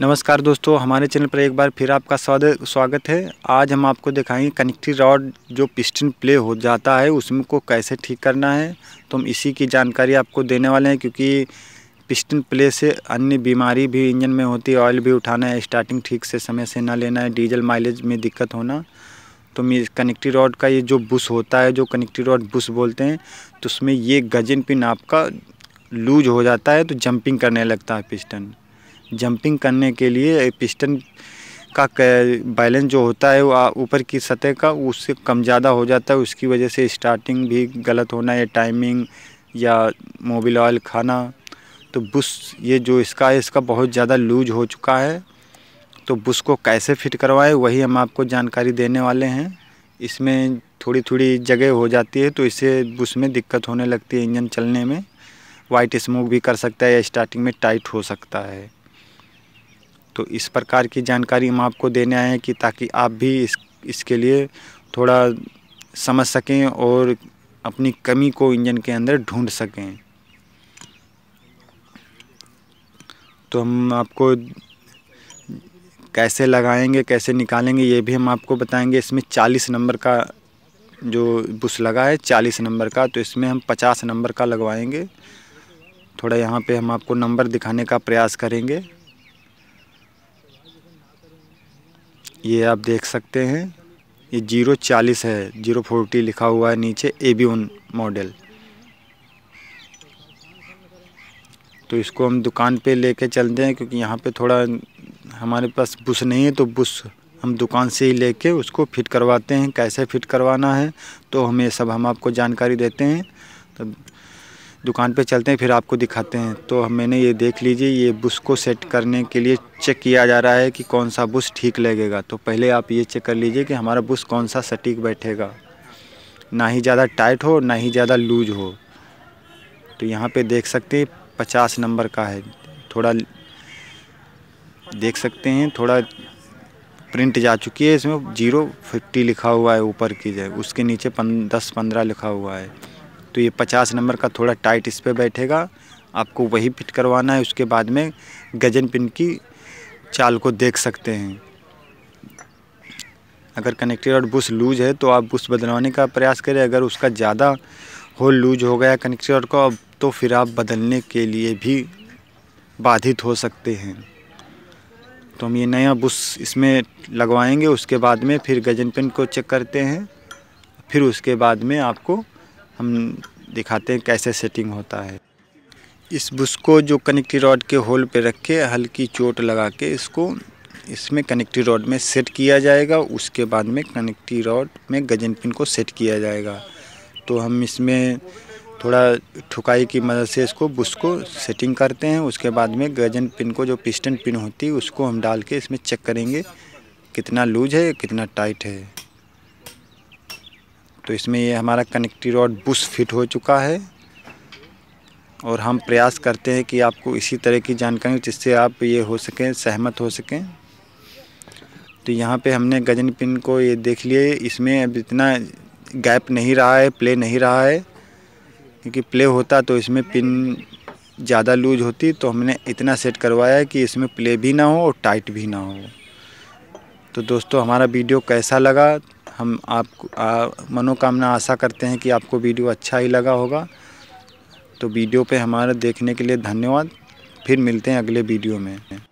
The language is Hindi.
नमस्कार दोस्तों हमारे चैनल पर एक बार फिर आपका स्वागत है आज हम आपको दिखाएंगे कनेक्टिव रॉड जो पिस्टन प्ले हो जाता है उसमें को कैसे ठीक करना है तो हम इसी की जानकारी आपको देने वाले हैं क्योंकि पिस्टन प्ले से अन्य बीमारी भी इंजन में होती है ऑयल भी उठाना है स्टार्टिंग ठीक से समय से ना लेना है डीजल माइलेज में दिक्कत होना तो कनेक्टिव रॉड का ये जो बुश होता है जो कनेक्टिव रॉड बुश बोलते हैं तो उसमें ये गजन पिन आपका लूज हो जाता है तो जंपिंग करने लगता है पिस्टन जंपिंग करने के लिए पिस्टन का बैलेंस जो होता है वो ऊपर की सतह का उससे कम ज़्यादा हो जाता है उसकी वजह से स्टार्टिंग भी गलत होना या टाइमिंग या मोबिल ऑयल खाना तो बुश ये जो इसका है इसका बहुत ज़्यादा लूज हो चुका है तो बुश को कैसे फिट करवाएं वही हम आपको जानकारी देने वाले हैं इसमें थोड़ी थोड़ी जगह हो जाती है तो इससे बुश में दिक्कत होने लगती है इंजन चलने में वाइट स्मोक भी कर सकता है या स्टार्टिंग में टाइट हो सकता है तो इस प्रकार की जानकारी हम आपको देने आए हैं कि ताकि आप भी इस इसके लिए थोड़ा समझ सकें और अपनी कमी को इंजन के अंदर ढूंढ सकें तो हम आपको कैसे लगाएंगे कैसे निकालेंगे ये भी हम आपको बताएंगे इसमें चालीस नंबर का जो बुश लगा है चालीस नंबर का तो इसमें हम पचास नंबर का लगवाएंगे थोड़ा यहाँ पे हम आपको नंबर दिखाने का प्रयास करेंगे ये आप देख सकते हैं ये जीरो चालीस है जीरो फोर्टी लिखा हुआ है नीचे ए बी उन मॉडल तो इसको हम दुकान पे लेके चलते हैं क्योंकि यहाँ पे थोड़ा हमारे पास बुश नहीं है तो बुश हम दुकान से ही लेके उसको फिट करवाते हैं कैसे फिट करवाना है तो हमें सब हम आपको जानकारी देते हैं तो दुकान पे चलते हैं फिर आपको दिखाते हैं तो मैंने ये देख लीजिए ये बुश को सेट करने के लिए चेक किया जा रहा है कि कौन सा बुश ठीक लगेगा तो पहले आप ये चेक कर लीजिए कि हमारा बुश कौन सा सटीक बैठेगा ना ही ज़्यादा टाइट हो ना ही ज़्यादा लूज हो तो यहाँ पे देख सकते हैं पचास नंबर का है थोड़ा देख सकते हैं थोड़ा प्रिंट जा चुकी है इसमें जीरो फिफ्टी लिखा हुआ है ऊपर की जगह उसके नीचे पन, दस पंद्रह लिखा हुआ है तो ये पचास नंबर का थोड़ा टाइट इस पर बैठेगा आपको वही फिट करवाना है उसके बाद में गजन पिन की चाल को देख सकते हैं अगर कनेक्टेड और बुश लूज है तो आप बुश बदलवाने का प्रयास करें अगर उसका ज़्यादा होल लूज हो गया कनेक्टेड का अब तो फिर आप बदलने के लिए भी बाधित हो सकते हैं तो हम ये नया बुश इसमें लगवाएंगे उसके बाद में फिर गजन पिन को चेक करते हैं फिर उसके बाद में आपको हम दिखाते हैं कैसे सेटिंग होता है इस बुश को जो कनेक्टिव रॉड के होल पे रख के हल्की चोट लगा के इसको इसमें कनेक्टिव रॉड में सेट किया जाएगा उसके बाद में कनेक्टिव रॉड में गजन पिन को सेट किया जाएगा तो हम इसमें थोड़ा ठुकाई की मदद से इसको बुश को सेटिंग करते हैं उसके बाद में गजन पिन को जो पिस्टन पिन होती है उसको हम डाल के इसमें चेक करेंगे कितना लूज है कितना टाइट है तो इसमें ये हमारा कनेक्टिव रॉड बुश फिट हो चुका है और हम प्रयास करते हैं कि आपको इसी तरह की जानकारी जिससे आप ये हो सकें सहमत हो सकें तो यहाँ पे हमने गजन पिन को ये देख लिए इसमें अब इतना गैप नहीं रहा है प्ले नहीं रहा है क्योंकि प्ले होता तो इसमें पिन ज़्यादा लूज होती तो हमने इतना सेट करवाया कि इसमें प्ले भी ना हो और टाइट भी ना हो तो दोस्तों हमारा वीडियो कैसा लगा हम आप मनोकामना आशा करते हैं कि आपको वीडियो अच्छा ही लगा होगा तो वीडियो पे हमारा देखने के लिए धन्यवाद फिर मिलते हैं अगले वीडियो में